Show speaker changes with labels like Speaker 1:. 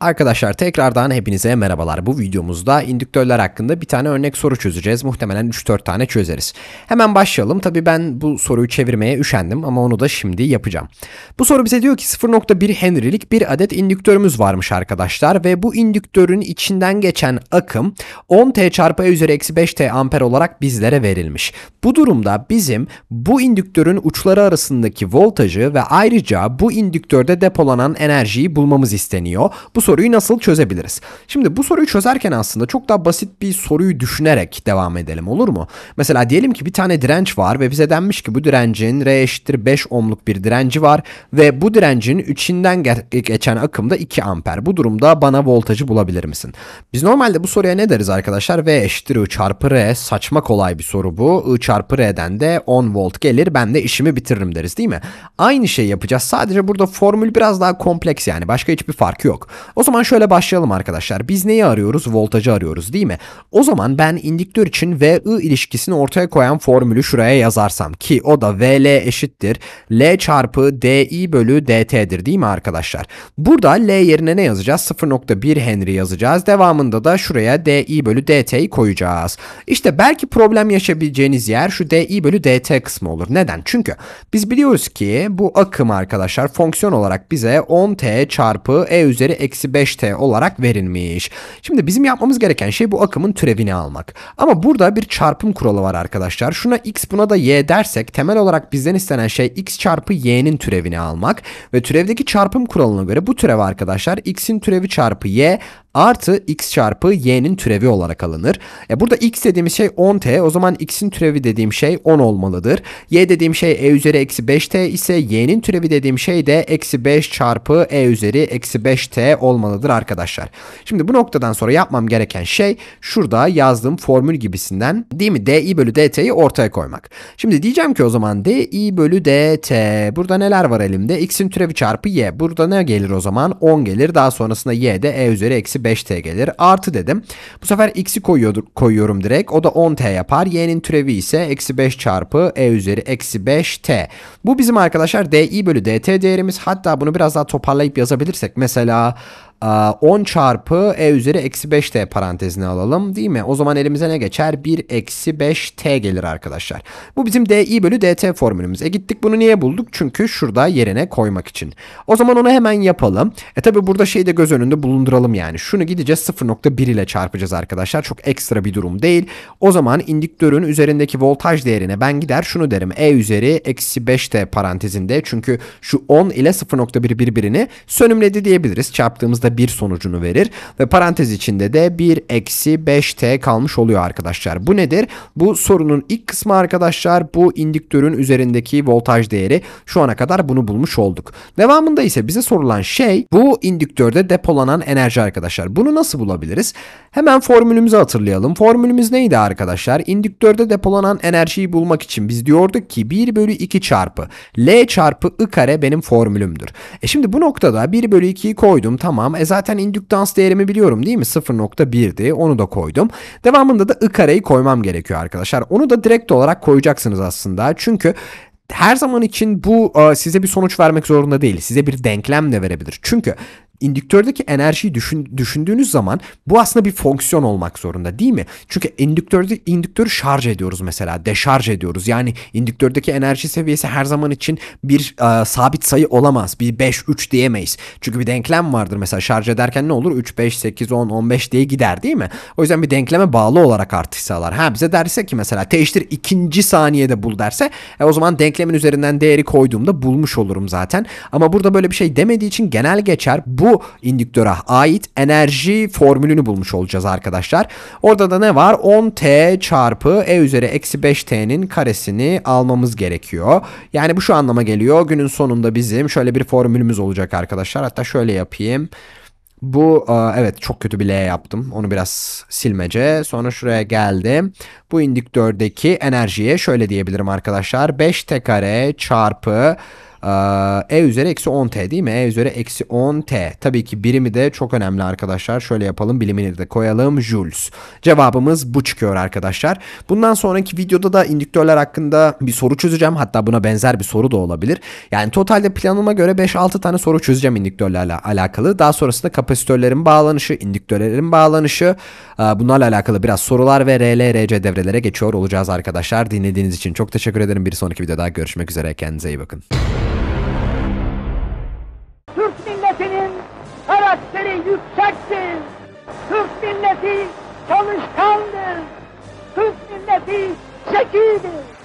Speaker 1: Arkadaşlar tekrardan hepinize merhabalar. Bu videomuzda indüktörler hakkında bir tane örnek soru çözeceğiz. Muhtemelen 3-4 tane çözeriz. Hemen başlayalım. Tabii ben bu soruyu çevirmeye üşendim ama onu da şimdi yapacağım. Bu soru bize diyor ki 0.1 Henry'lik bir adet indüktörümüz varmış arkadaşlar ve bu indüktörün içinden geçen akım 10T çarpı E üzeri eksi 5T amper olarak bizlere verilmiş. Bu durumda bizim bu indüktörün uçları arasındaki voltajı ve ayrıca bu indüktörde depolanan enerjiyi bulmamız isteniyor. Bu soruyu nasıl çözebiliriz? Şimdi bu soruyu çözerken aslında çok daha basit bir soruyu düşünerek devam edelim olur mu? Mesela diyelim ki bir tane direnç var ve bize denmiş ki bu direncin R eşittir 5 ohmluk bir direnci var ve bu direncin içinden geçen akım da 2 amper. Bu durumda bana voltajı bulabilir misin? Biz normalde bu soruya ne deriz arkadaşlar? V eşittir I çarpı R saçma kolay bir soru bu. I çarpı R'den de 10 volt gelir ben de işimi bitiririm deriz değil mi? Aynı şey yapacağız sadece burada formül biraz daha kompleks yani başka hiçbir farkı yok. O zaman şöyle başlayalım arkadaşlar. Biz neyi arıyoruz? Voltajı arıyoruz değil mi? O zaman ben indiktör için V I ilişkisini ortaya koyan formülü şuraya yazarsam ki o da VL eşittir. L çarpı DI bölü DT'dir değil mi arkadaşlar? Burada L yerine ne yazacağız? 0.1 Henry yazacağız. Devamında da şuraya DI bölü DT'yi koyacağız. İşte belki problem yaşayabileceğiniz yer şu DI bölü DT kısmı olur. Neden? Çünkü biz biliyoruz ki bu akım arkadaşlar fonksiyon olarak bize 10T çarpı E üzeri eksi 5T olarak verilmiş. Şimdi bizim yapmamız gereken şey bu akımın türevini almak. Ama burada bir çarpım kuralı var arkadaşlar. Şuna x buna da y dersek temel olarak bizden istenen şey x çarpı y'nin türevini almak. Ve türevdeki çarpım kuralına göre bu türev arkadaşlar x'in türevi çarpı y artı x çarpı y'nin türevi olarak alınır. E burada x dediğimiz şey 10t o zaman x'in türevi dediğim şey 10 olmalıdır. y dediğim şey e üzeri eksi 5t ise y'nin türevi dediğim şey de eksi 5 çarpı e üzeri eksi 5t olmalıdır arkadaşlar. Şimdi bu noktadan sonra yapmam gereken şey şurada yazdığım formül gibisinden değil mi di bölü dt'yi ortaya koymak. Şimdi diyeceğim ki o zaman di bölü dt burada neler var elimde x'in türevi çarpı y burada ne gelir o zaman 10 gelir daha sonrasında y de e üzeri eksi 5t gelir. Artı dedim. Bu sefer x'i koyuyorum direkt. O da 10t yapar. y'nin türevi ise eksi 5 çarpı e üzeri eksi 5t. Bu bizim arkadaşlar di bölü dt değerimiz. Hatta bunu biraz daha toparlayıp yazabilirsek. Mesela 10 çarpı e üzeri eksi 5 t parantezine alalım değil mi? O zaman elimize ne geçer? 1 eksi 5 t gelir arkadaşlar. Bu bizim di bölü dt formülümüz. E gittik bunu niye bulduk? Çünkü şurada yerine koymak için. O zaman onu hemen yapalım. E tabi burada şeyi de göz önünde bulunduralım yani. Şunu gideceğiz 0.1 ile çarpacağız arkadaşlar. Çok ekstra bir durum değil. O zaman indüktörün üzerindeki voltaj değerine ben gider şunu derim. E üzeri eksi 5 t parantezinde. Çünkü şu 10 ile 0.1 birbirini sönümledi diyebiliriz. Çarptığımızda bir sonucunu verir. Ve parantez içinde de 1 eksi 5t kalmış oluyor arkadaşlar. Bu nedir? Bu sorunun ilk kısmı arkadaşlar bu indüktörün üzerindeki voltaj değeri. Şu ana kadar bunu bulmuş olduk. Devamında ise bize sorulan şey bu indüktörde depolanan enerji arkadaşlar. Bunu nasıl bulabiliriz? Hemen formülümüzü hatırlayalım. Formülümüz neydi arkadaşlar? İndüktörde depolanan enerjiyi bulmak için biz diyorduk ki 1 bölü 2 çarpı L çarpı I kare benim formülümdür. E şimdi bu noktada 1 bölü 2'yi koydum tamam e zaten indüktans değerimi biliyorum değil mi? 0.1'di. Onu da koydum. Devamında da I kareyi koymam gerekiyor arkadaşlar. Onu da direkt olarak koyacaksınız aslında. Çünkü her zaman için bu e, size bir sonuç vermek zorunda değil. Size bir denklem de verebilir. Çünkü indüktördeki enerjiyi düşün, düşündüğünüz zaman bu aslında bir fonksiyon olmak zorunda değil mi? Çünkü indüktörde indüktörü şarj ediyoruz mesela deşarj ediyoruz. Yani indüktördeki enerji seviyesi her zaman için bir e, sabit sayı olamaz. Bir 5 3 diyemeyiz. Çünkü bir denklem vardır mesela şarj ederken ne olur? 3 5 8 10 15 diye gider değil mi? O yüzden bir denkleme bağlı olarak artış sağlar. Ha bize derse ki mesela teşhir ikinci saniyede bul derse e, o zaman denklemin üzerinden değeri koyduğumda bulmuş olurum zaten. Ama burada böyle bir şey demediği için genel geçer bu bu indüktöre ait enerji formülünü bulmuş olacağız arkadaşlar. Orada da ne var? 10t çarpı e üzeri eksi 5t'nin karesini almamız gerekiyor. Yani bu şu anlama geliyor. Günün sonunda bizim şöyle bir formülümüz olacak arkadaşlar. Hatta şöyle yapayım. Bu e, evet çok kötü bir L yaptım. Onu biraz silmece. Sonra şuraya geldim. Bu indüktördeki enerjiye şöyle diyebilirim arkadaşlar. 5t kare çarpı ee, e üzeri eksi 10t değil mi? E üzeri eksi 10t. Tabii ki birimi de çok önemli arkadaşlar. Şöyle yapalım bilimini de koyalım. Joules. Cevabımız bu çıkıyor arkadaşlar. Bundan sonraki videoda da indüktörler hakkında bir soru çözeceğim. Hatta buna benzer bir soru da olabilir. Yani totalde planıma göre 5-6 tane soru çözeceğim indüktörlerle alakalı. Daha sonrasında kapasitörlerin bağlanışı, indüktörlerin bağlanışı. E, bunlarla alakalı biraz sorular ve RL-RC devrelere geçiyor olacağız arkadaşlar. Dinlediğiniz için çok teşekkür ederim. Bir sonraki videoda görüşmek üzere. Kendinize iyi bakın. serttir. Türk milleti çalışkandır. Türk milleti zekidir.